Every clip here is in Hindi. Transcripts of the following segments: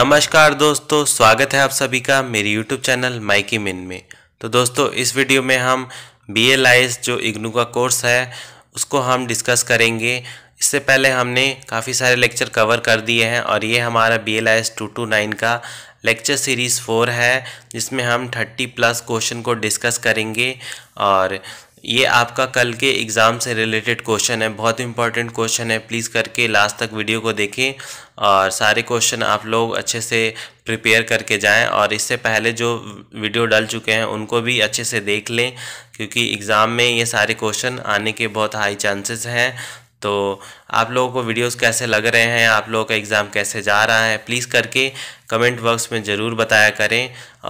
नमस्कार दोस्तों स्वागत है आप सभी का मेरी यूट्यूब चैनल माइकी मिन में तो दोस्तों इस वीडियो में हम बी एल आई एस जो इग्नू का कोर्स है उसको हम डिस्कस करेंगे इससे पहले हमने काफ़ी सारे लेक्चर कवर कर दिए हैं और ये हमारा B L I S two two nine का लेक्चर सीरीज़ फोर है जिसमें हम थर्टी प्लस क्वेश्चन को डिस्कस करेंगे और ये आपका कल के एग्ज़ाम से रिलेटेड क्वेश्चन है बहुत इंपॉर्टेंट क्वेश्चन है प्लीज़ करके लास्ट तक वीडियो को देखें और सारे क्वेश्चन आप लोग अच्छे से प्रिपेयर करके जाएं और इससे पहले जो वीडियो डल चुके हैं उनको भी अच्छे से देख लें क्योंकि एग्ज़ाम में ये सारे क्वेश्चन आने के बहुत हाई चांसेस हैं तो आप लोगों को वीडियोस कैसे लग रहे हैं आप लोगों का एग्ज़ाम कैसे जा रहा है प्लीज़ करके कमेंट बॉक्स में ज़रूर बताया करें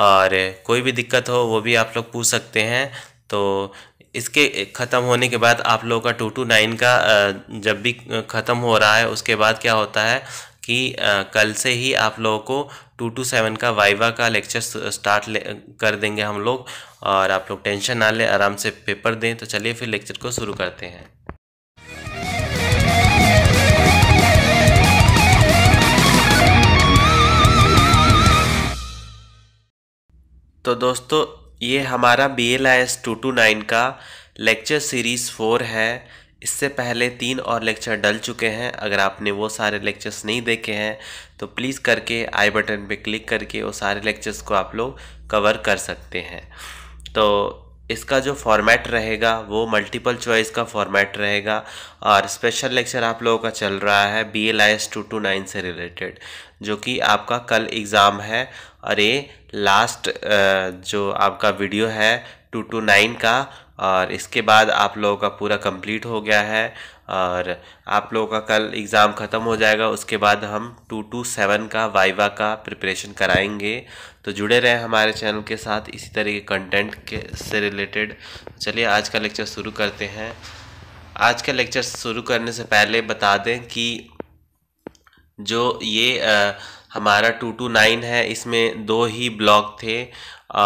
और कोई भी दिक्कत हो वो भी आप लोग पूछ सकते हैं तो इसके ख़त्म होने के बाद आप लोगों का टू टू नाइन का जब भी ख़त्म हो रहा है उसके बाद क्या होता है कि कल से ही आप लोगों को टू टू सेवन का वाइवा का लेक्चर स्टार्ट ले, कर देंगे हम लोग और आप लोग टेंशन ना लें आराम से पेपर दें तो चलिए फिर लेक्चर को शुरू करते हैं तो दोस्तों ये हमारा B L I S two two nine का लेक्चर सीरीज़ फोर है इससे पहले तीन और लेक्चर डल चुके हैं अगर आपने वो सारे लेक्चर्स नहीं देखे हैं तो प्लीज़ करके आई बटन पे क्लिक करके वो सारे लेक्चर्स को आप लोग कवर कर सकते हैं तो इसका जो फॉर्मेट रहेगा वो मल्टीपल चॉइस का फॉर्मेट रहेगा और स्पेशल लेक्चर आप लोगों का चल रहा है B L I S two two nine से रिलेटेड जो कि आपका कल एग्ज़ाम है और ये लास्ट जो आपका वीडियो है टू टू नाइन का और इसके बाद आप लोगों का पूरा कंप्लीट हो गया है और आप लोगों का कल एग्ज़ाम ख़त्म हो जाएगा उसके बाद हम टू टू सेवन का वाइवा का प्रिपरेशन कराएंगे तो जुड़े रहें हमारे चैनल के साथ इसी तरह के कंटेंट के से रिलेटेड चलिए आज का लेक्चर शुरू करते हैं आज का लेक्चर शुरू करने से पहले बता दें कि जो ये आ, हमारा टू टू नाइन है इसमें दो ही ब्लॉक थे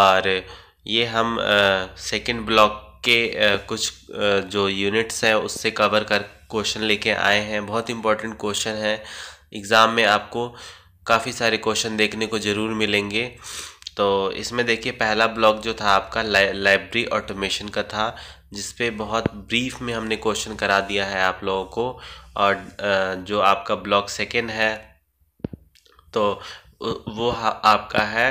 और ये हम सेकंड ब्लॉक के कुछ जो यूनिट्स हैं उससे कवर कर क्वेश्चन लेके आए हैं बहुत इंपॉर्टेंट क्वेश्चन हैं एग्ज़ाम में आपको काफ़ी सारे क्वेश्चन देखने को ज़रूर मिलेंगे तो इसमें देखिए पहला ब्लॉक जो था आपका लाइब्रेरी ऑटोमेशन का था जिसपे बहुत ब्रीफ में हमने क्वेश्चन करा दिया है आप लोगों को और जो आपका ब्लॉक सेकेंड है तो वो आपका है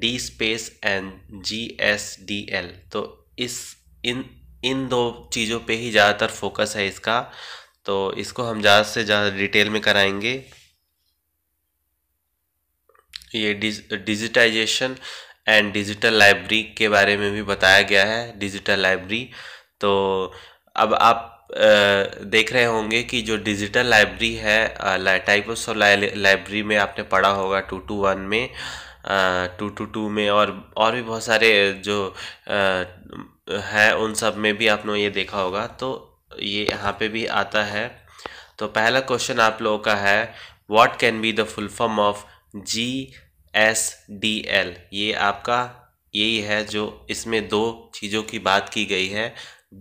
D space and G S D L तो इस इन इन दो चीज़ों पे ही ज़्यादातर फोकस है इसका तो इसको हम ज़्यादा से ज़्यादा डिटेल में कराएंगे ये डिजिटाइजेशन एंड डिजिटल लाइब्रेरी के बारे में भी बताया गया है डिजिटल लाइब्रेरी तो अब आप देख रहे होंगे कि जो डिजिटल लाइब्रेरी है टाइप ऑफ लाइब्रेरी में आपने पढ़ा होगा टू टू वन में टू टू टू में और और भी बहुत सारे जो है उन सब में भी आपने ये देखा होगा तो ये यहाँ पे भी आता है तो पहला क्वेश्चन आप लोगों का है what can be the full form of G S D L ये आपका यही है जो इसमें दो चीज़ों की बात की गई है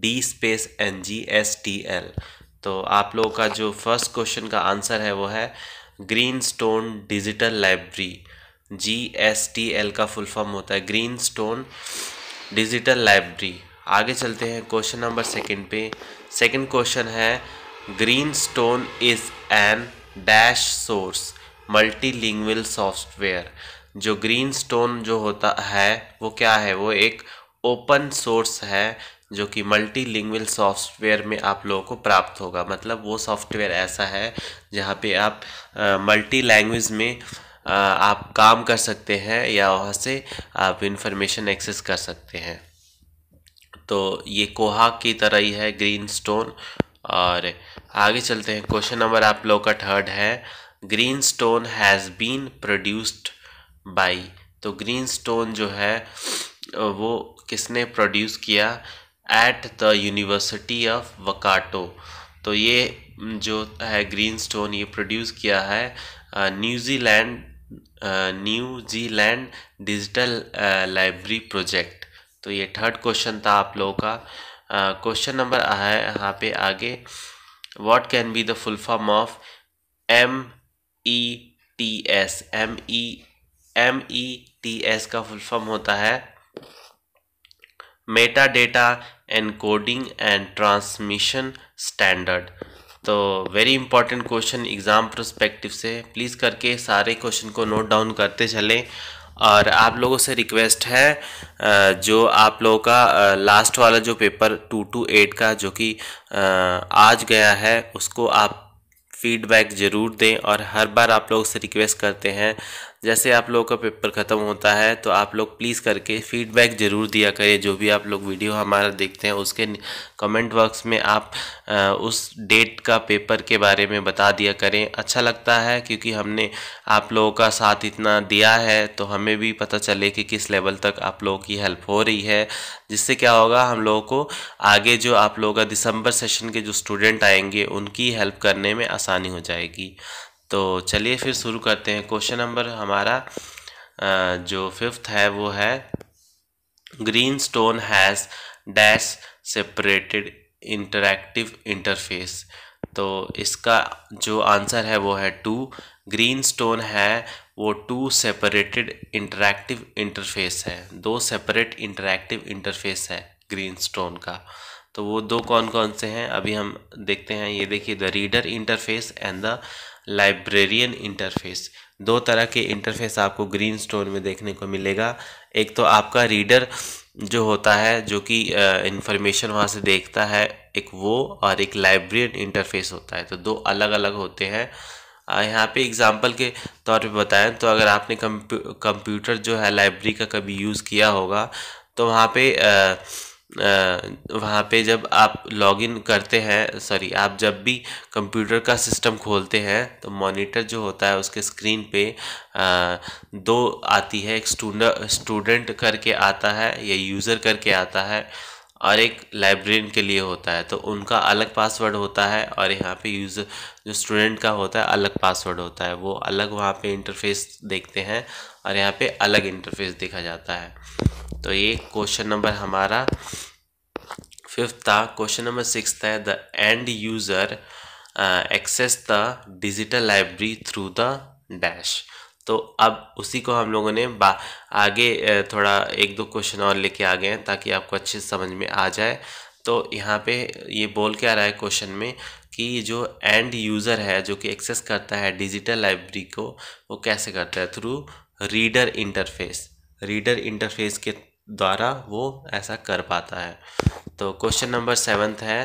D space and G S T L तो आप लोगों का जो फर्स्ट क्वेश्चन का आंसर है वो है green stone digital library G S T L का फुल फॉर्म होता है ग्रीन स्टोन डिजिटल लाइब्रेरी आगे चलते हैं क्वेश्चन नंबर सेकंड पे सेकंड क्वेश्चन है green stone is an dash source multi software जो ग्रीन स्टोन जो होता है वो क्या है वो एक ओपन सोर्स है जो कि मल्टी सॉफ्टवेयर में आप लोगों को प्राप्त होगा मतलब वो सॉफ्टवेयर ऐसा है जहाँ पे आप मल्टी लैंग्वेज में आप काम कर सकते हैं या वहाँ से आप इंफॉर्मेशन एक्सेस कर सकते हैं तो ये कोहा की तरह ही है ग्रीन स्टोन और आगे चलते हैं क्वेश्चन नंबर आप लोग का थर्ड है green stone has been produced by तो ग्रीन स्टोन जो है वो किसने प्रोड्यूस किया at the university of Waikato तो ये जो है ग्रीन स्टोन ये प्रोड्यूस किया है New Zealand new land digital library project तो ये थर्ड क्वेश्चन था आप लोगों का क्वेश्चन नंबर है यहाँ पे आगे what can be the full form of M E T S M E M E T S का फुल फॉर्म होता है meta data encoding and transmission standard तो very important question exam prospective से प्लीज़ करके सारे क्वेश्चन को नोट डाउन करते चलें और आप लोगों से रिक्वेस्ट है जो आप लोगों का लास्ट वाला जो पेपर टू टू एट का जो कि आज गया है उसको आप फीडबैक ज़रूर दें और हर बार आप लोगों से रिक्वेस्ट करते हैं जैसे आप लोगों का पेपर ख़त्म होता है तो आप लोग प्लीज़ करके फीडबैक ज़रूर दिया करें जो भी आप लोग वीडियो हमारा देखते हैं उसके कमेंट बॉक्स में आप आ, उस डेट का पेपर के बारे में बता दिया करें अच्छा लगता है क्योंकि हमने आप लोगों का साथ इतना दिया है तो हमें भी पता चले कि किस लेवल तक आप लोगों की हेल्प हो रही है जिससे क्या होगा हम लोगों को आगे जो आप लोगों का दिसंबर सेशन के जो स्टूडेंट आएंगे उनकी हेल्प करने में आसानी हो जाएगी तो चलिए फिर शुरू करते हैं क्वेश्चन नंबर हमारा जो फिफ्थ है वो है green stone has dash separated interactive interface तो इसका जो आंसर है वो है टू ग्रीन स्टोन है वो टू सेपरेटेड इंटरैक्टिव इंटरफेस है दो सेपरेट इंटरैक्टिव इंटरफेस है ग्रीन स्टोन का तो वो दो कौन कौन से हैं अभी हम देखते हैं ये देखिए the reader interface and the librarian interface दो तरह के इंटरफेस आपको ग्रीन स्टोन में देखने को मिलेगा एक तो आपका रीडर जो होता है जो कि इंफॉर्मेशन वहाँ से देखता है एक वो और एक लाइब्रेरियन इंटरफेस होता है तो दो अलग अलग होते हैं यहाँ पे एग्जांपल के तौर पे बताएं तो अगर आपने कंप्यूटर जो है लाइब्रेरी का कभी यूज़ किया होगा तो वहाँ पर वहाँ पे जब आप लॉगिन करते हैं सॉरी आप जब भी कंप्यूटर का सिस्टम खोलते हैं तो मॉनिटर जो होता है उसके स्क्रीन पे दो आती है एक स्टूडेंट करके आता है या यूज़र करके आता है और एक लाइब्रेरियन के लिए होता है तो उनका अलग पासवर्ड होता है और यहाँ पे यूज़र जो स्टूडेंट का होता है अलग पासवर्ड होता है वो अलग वहाँ पे इंटरफेस देखते हैं और यहाँ पे अलग इंटरफेस देखा जाता है तो ये क्वेश्चन नंबर हमारा फिफ्थ था क्वेश्चन नंबर सिक्स है the end user access the digital library through the dash तो अब उसी को हम लोगों ने आगे थोड़ा एक दो क्वेश्चन और लेके आ गए हैं ताकि आपको अच्छे से समझ में आ जाए तो यहाँ पे ये बोल के आ रहा है क्वेश्चन में कि जो एंड यूज़र है जो कि एक्सेस करता है डिजिटल लाइब्रेरी को वो कैसे करता है through reader interface reader interface के द्वारा वो ऐसा कर पाता है तो क्वेश्चन नंबर सेवन्थ है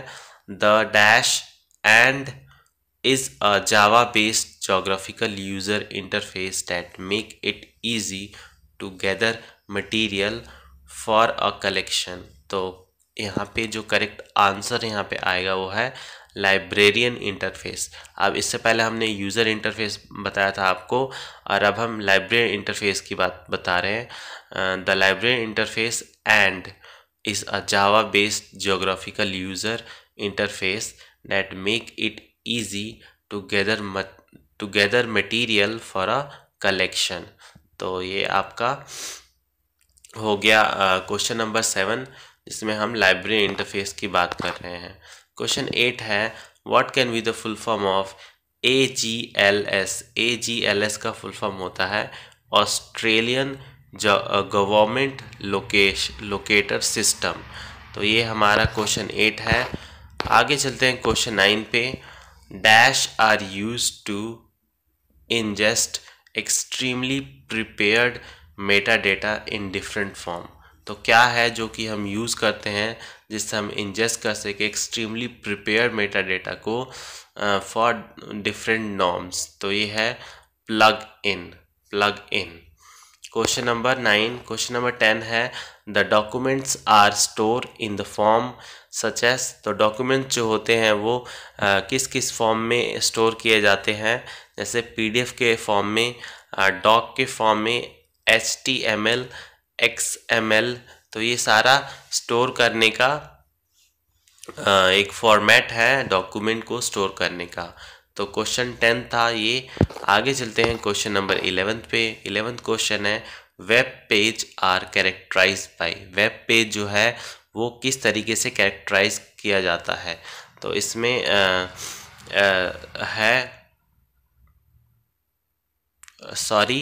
the dash and is a Java-based geographical user interface that make it easy to gather material for a collection. तो यहाँ पे जो करेक्ट आंसर यहाँ पे आएगा वो है लाइब्रेरियन इंटरफेस अब इससे पहले हमने यूज़र इंटरफेस बताया था आपको और अब हम लाइब्रेरियन इंटरफेस की बात बता रहे हैं the librarian interface and is a Java based geographical user interface that make it easy to gather to gather material for a collection तो ये आपका हो गया क्वेश्चन नंबर सेवन जिसमें हम लाइब्रेरी इंटरफेस की बात कर रहे हैं क्वेश्चन एट है what can be the full form of A G L S A G L S का फुल फॉर्म होता है ऑस्ट्रेलियन गवर्नमेंट लोकेश लोकेटर सिस्टम तो ये हमारा क्वेश्चन एट है आगे चलते हैं क्वेश्चन नाइन पे dash are use to ingest extremely prepared meta data in different form तो क्या है जो कि हम यूज़ करते हैं जिससे हम इंजेस्ट कर सके एक्सट्रीमली प्रिपेयर मेटा डेटा को फॉर डिफरेंट नॉर्म्स तो ये है plug in plug in question number nine question number ten है the documents are store in the form such as तो डॉक्यूमेंट जो होते हैं वो आ, किस किस फॉर्म में स्टोर किए जाते हैं जैसे पीडीएफ के फॉर्म में डॉक के फॉर्म में H T M L X M L तो ये सारा स्टोर करने का आ, एक फॉर्मेट है डॉक्यूमेंट को स्टोर करने का तो क्वेश्चन टेंथ था ये आगे चलते हैं क्वेश्चन नंबर इलेवेंथ पे इलेवेंथ क्वेश्चन है web page are characterize by web page जो है वो किस तरीके से कैरेक्टराइज किया जाता है तो इसमें है सॉरी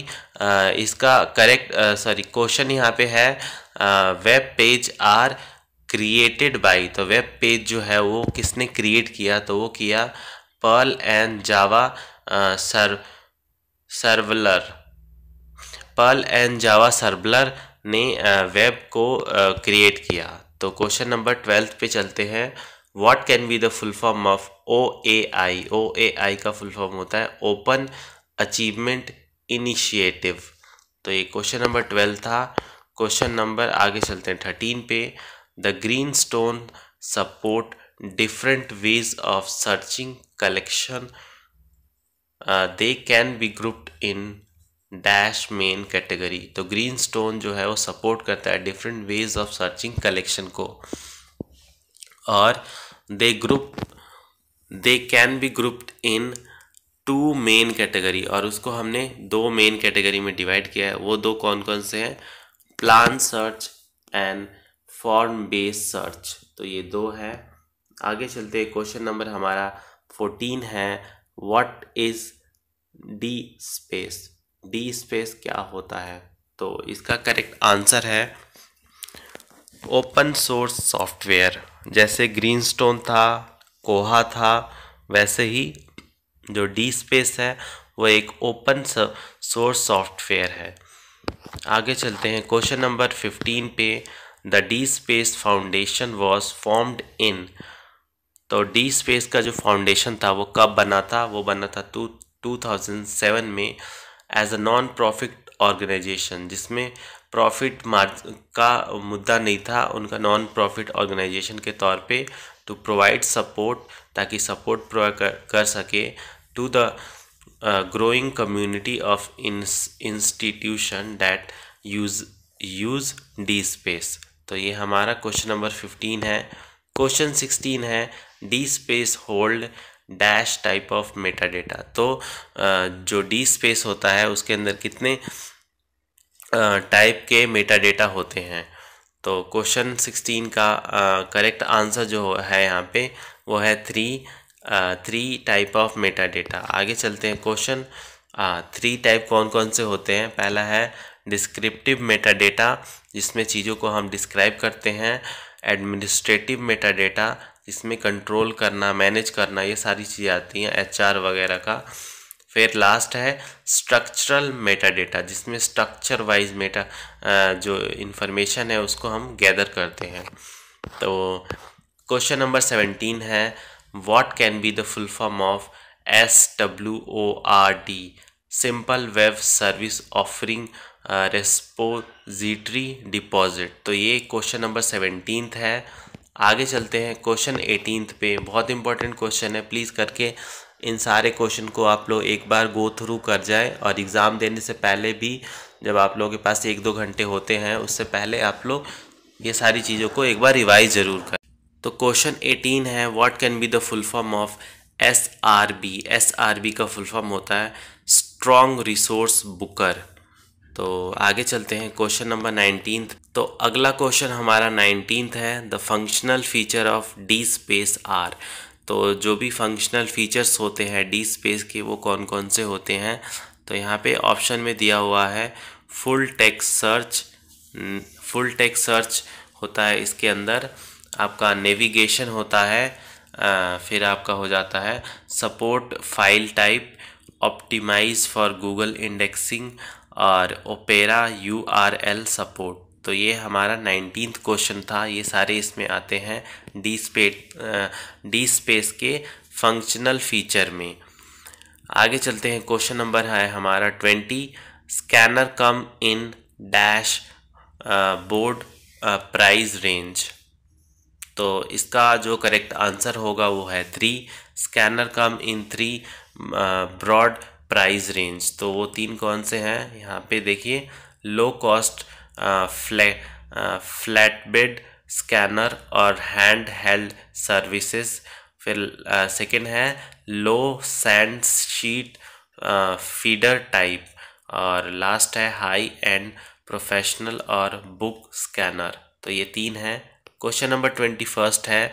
इसका करेक्ट सॉरी क्वेश्चन यहाँ पे है web page are created by तो वेब पेज जो है वो किसने क्रिएट किया तो वो किया Perl and Java sir servlet Perl and Java servlet ने वेब को क्रिएट किया तो क्वेश्चन नंबर ट्वेल्थ पे चलते हैं what can be the full form of O A I O A I का फुल फॉर्म होता है ओपन अचीवमेंट इनिशिएटिव तो ये क्वेश्चन नंबर ट्वेल्व था क्वेश्चन नंबर आगे चलते हैं थर्टीन पे the green stone support different ways of searching collection they can be grouped in dash main category तो ग्रीन स्टोन जो है वो सपोर्ट करता है different ways of searching collection को और they group they can be grouped in two main category और उसको हमने दो मेन कैटेगरी में डिवाइड किया है वो दो कौन कौन से हैं plan search and form based search तो ये दो है आगे चलते क्वेश्चन नंबर हमारा फोर्टीन है what is D space D space क्या होता है तो इसका करेक्ट आंसर है ओपन सोर्स सॉफ्टवेयर जैसे ग्रीन स्टोन था कोहा था वैसे ही जो डी स्पेस है वो एक ओपन सोर्स सॉफ्टवेयर है आगे चलते हैं क्वेश्चन नंबर फिफ्टीन पे the D space foundation was formed in तो डी स्पेस का जो फाउंडेशन था वो कब बना था वो बना था टू टू थाउजेंड सेवन में as a non profit organization जिसमें प्रॉफिट मार्ज का मुद्दा नहीं था उनका नॉन प्रॉफिट ऑर्गेनाइजेशन के तौर पे टू प्रोवाइड सपोर्ट ताकि सपोर्ट कर, कर सके to the growing community of institution that use use D space तो ये हमारा क्वेश्चन नंबर फिफ्टीन है क्वेश्चन सिक्सटीन है D space hold dash type of meta data तो जो डी स्पेस होता है उसके अंदर कितने टाइप के मेटा डेटा होते हैं तो क्वेश्चन सिक्सटीन का करेक्ट आंसर जो है यहाँ पे वो है three three type of meta data आगे चलते हैं क्वेश्चन थ्री टाइप कौन कौन से होते हैं पहला है डिस्क्रिप्टिव मेटा डेटा जिसमें चीज़ों को हम डिस्क्राइब करते हैं एडमिनिस्ट्रेटिव मेटा डेटा इसमें कंट्रोल करना मैनेज करना ये सारी चीज़ें आती हैं एच वगैरह का फिर लास्ट है स्ट्रक्चरल मेटा डेटा जिसमें स्ट्रक्चर वाइज मेटा जो इंफॉर्मेशन है उसको हम गैदर करते हैं तो क्वेश्चन नंबर सेवेंटीन है what can be the full form of S W O R D simple web service offering repository deposit तो ये क्वेश्चन नंबर सेवेंटीन है आगे चलते हैं क्वेश्चन एटीनथ पे बहुत इंपॉर्टेंट क्वेश्चन है प्लीज़ करके इन सारे क्वेश्चन को आप लोग एक बार गो थ्रू कर जाए और एग्ज़ाम देने से पहले भी जब आप लोगों के पास एक दो घंटे होते हैं उससे पहले आप लोग ये सारी चीज़ों को एक बार रिवाइज ज़रूर करें तो क्वेश्चन एटीन है what can be the full form of S R B S R B का फुल फॉर्म होता है स्ट्रॉन्ग रिसोर्स बुकर तो आगे चलते हैं क्वेश्चन नंबर नाइनटीन तो अगला क्वेश्चन हमारा नाइनटीन है the functional feature of D space are तो जो भी फंक्शनल फीचर्स होते हैं डी स्पेस के वो कौन कौन से होते हैं तो यहाँ पे ऑप्शन में दिया हुआ है full text search full text search होता है इसके अंदर आपका नेविगेशन होता है आ, फिर आपका हो जाता है support file type optimize for Google indexing और Opera U R L support तो ये हमारा नाइनटीन क्वेश्चन था ये सारे इसमें आते हैं डी स्पे डी स्पेस के फंक्शनल फीचर में आगे चलते हैं क्वेश्चन नंबर है हमारा twenty scanner come in dash board price range तो इसका जो करेक्ट आंसर होगा वो है three scanner come in three broad price range तो वो तीन कौन से हैं यहाँ पे देखिए लो कॉस्ट फ्लै फ्लैट बेड स्कैनर और हैंड हेल्ड सर्विसेज फिर सेकंड है low sand sheet feeder type और लास्ट है हाई एंड प्रोफेशनल और बुक स्कैनर तो ये तीन हैं क्वेश्चन नंबर ट्वेंटी फर्स्ट है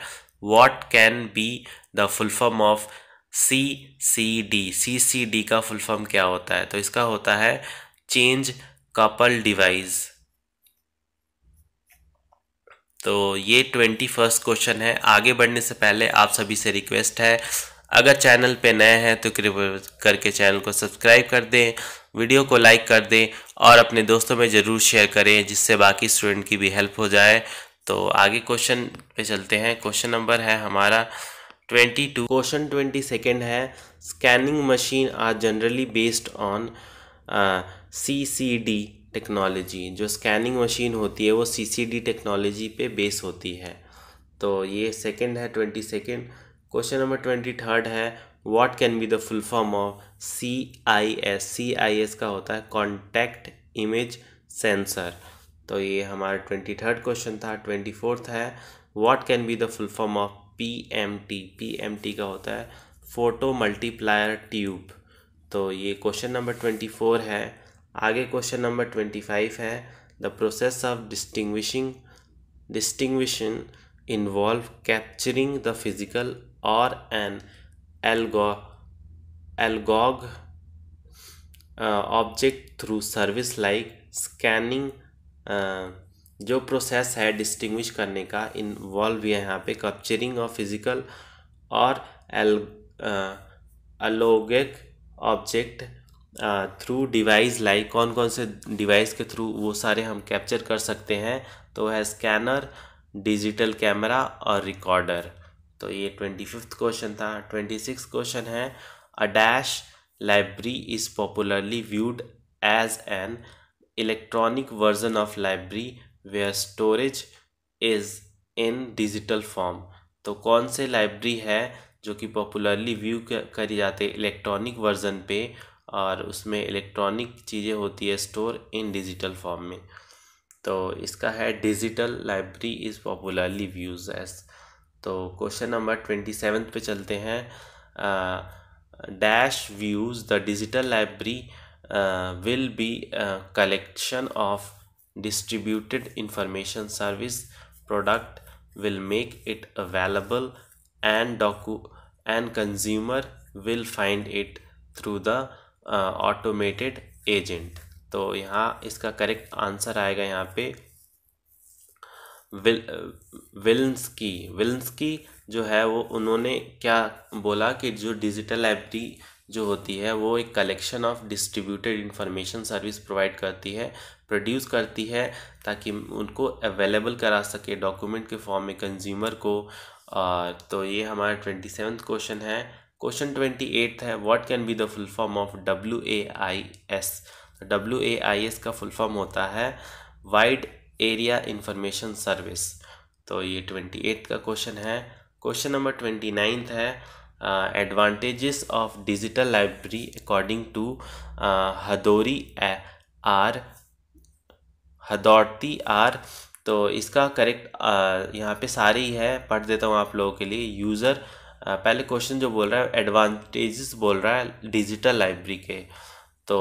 what can be the full form of C C D C C D का फुल फॉर्म क्या होता है तो इसका होता है चेंज कपल डिवाइस तो ये ट्वेंटी फर्स्ट क्वेश्चन है आगे बढ़ने से पहले आप सभी से रिक्वेस्ट है अगर चैनल पे नए हैं तो कृपया करके चैनल को सब्सक्राइब कर दें वीडियो को लाइक कर दें और अपने दोस्तों में ज़रूर शेयर करें जिससे बाकी स्टूडेंट की भी हेल्प हो जाए तो आगे क्वेश्चन पे चलते हैं क्वेश्चन नंबर है हमारा twenty two question twenty second है scanning machine are generally based on C C D technology जो स्कैनिंग मशीन होती है वो सी सी डी टेक्नोलॉजी पे बेस होती है तो ये सेकेंड है twenty second question number twenty third है what can be the full form of C I S C I S का होता है कॉन्टैक्ट इमेज सेंसर तो ये हमारा ट्वेंटी थर्ड क्वेश्चन था ट्वेंटी फोर्थ है what can be the full form of P M T P M T का होता है फोटो मल्टीप्लायर ट्यूब तो ये क्वेश्चन नंबर ट्वेंटी फोर है आगे क्वेश्चन नंबर ट्वेंटी फाइव है the process of distinguishing distinction involve capturing the physical और एन एल्गो analog object through service like scanning जो प्रोसेस है डिस्टिंग्विश करने का इन्वॉल्व है यहाँ पे कैप्चरिंग ऑफ फिजिकल और एल analogic object through device like कौन कौन से डिवाइस के थ्रू वो सारे हम कैप्चर कर सकते हैं तो है स्कैनर डिजिटल कैमरा और रिकॉर्डर तो ये ट्वेंटी फिफ्थ क्वेश्चन था ट्वेंटी सिक्स क्वेश्चन है a dash library is popularly viewed as an electronic version of library where storage is in digital form तो कौन से लाइब्रेरी है जो कि पॉपुलरली व्यू करी जाते इलेक्ट्रॉनिक वर्जन पे और उसमें इलेक्ट्रॉनिक चीज़ें होती है स्टोर इन डिजिटल फॉर्म में तो इसका है digital library is popularly views as तो क्वेश्चन नंबर ट्वेंटी सेवन पे चलते हैं dash views the digital library will be collection of distributed information service product will make it available and docu and consumer will find it through the uh, automated agent तो यहाँ इसका करेक्ट आंसर आएगा यहाँ पे विल विल्स की विल्स की जो है वो उन्होंने क्या बोला कि जो डिजिटल एप्टी जो होती है वो एक collection of distributed information service provide करती है प्रोड्यूस करती है ताकि उनको अवेलेबल करा सके डॉक्यूमेंट के फॉर्म में कंज्यूमर को और तो ये हमारा ट्वेंटी सेवन क्वेश्चन है क्वेश्चन ट्वेंटी एट्थ है what can be the full form of W A I S W A I S का फुल फॉर्म होता है वाइड एरिया इंफॉर्मेशन सर्विस तो ये ट्वेंटी एट का क्वेश्चन है क्वेश्चन नंबर ट्वेंटी नाइन्थ है advantages of digital library according to हदोरी आर हदौती आर तो इसका करेक्ट uh, यहाँ पे सारे ही है पढ़ देता हूँ आप लोगों के लिए यूज़र uh, पहले क्वेश्चन जो बोल रहा है एडवांटेजेस बोल रहा है डिजिटल लाइब्रेरी के तो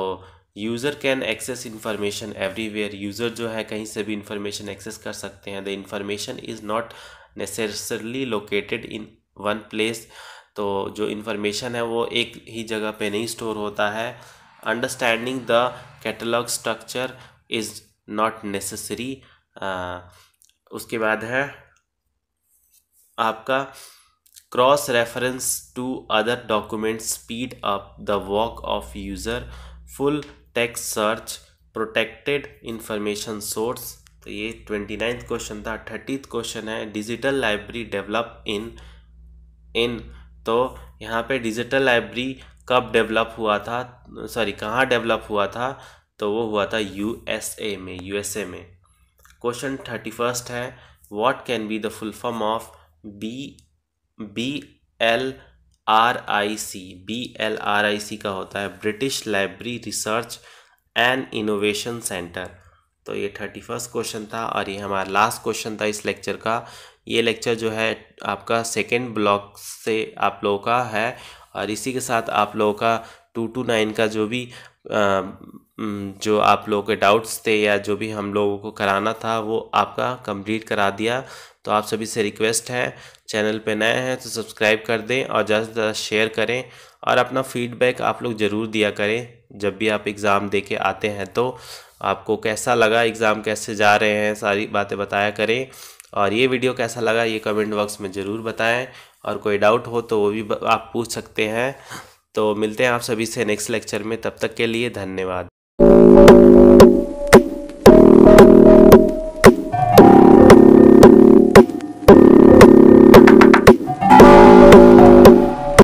user can access information everywhere user जो है कहीं से भी इंफॉर्मेशन एक्सेस कर सकते हैं the information is not necessarily located in one place तो जो इन्फॉर्मेशन है वो एक ही जगह पे नहीं स्टोर होता है understanding the catalogue structure is not necessary उसके बाद है आपका cross reference to other document speed up the work of user full text search protected information source तो ये ट्वेंटी नाइन्थ क्वेश्चन था थर्टीथ क्वेश्चन है digital library develop in in तो यहाँ पे डिजिटल लाइब्रेरी कब डेवलप हुआ था सॉरी कहाँ डेवलप हुआ था तो वो हुआ था यूएसए में यूएसए में क्वेश्चन थर्टी फर्स्ट है what can be the full form of B B L R I C B L R I C का होता है British Library Research and Innovation Centre तो ये थर्टी फर्स्ट क्वेश्चन था और ये हमारा लास्ट क्वेश्चन था इस लेक्चर का ये लेक्चर जो है आपका सेकेंड ब्लॉक से आप लोगों का है और इसी के साथ आप लोगों का टू टू नाइन का जो भी आ, जो आप लोगों के डाउट्स थे या जो भी हम लोगों को कराना था वो आपका कंप्लीट करा दिया तो आप सभी से रिक्वेस्ट है चैनल पे नए हैं तो सब्सक्राइब कर दें और ज़्यादा से ज़्यादा शेयर करें और अपना फीडबैक आप लोग ज़रूर दिया करें जब भी आप एग्ज़ाम दे के आते हैं तो आपको कैसा लगा एग्ज़ाम कैसे जा रहे हैं सारी बातें बताया करें और ये वीडियो कैसा लगा ये कमेंट बॉक्स में ज़रूर बताएं और कोई डाउट हो तो वो भी आप पूछ सकते हैं तो मिलते हैं आप सभी से नेक्स्ट लेक्चर में तब तक के लिए धन्यवाद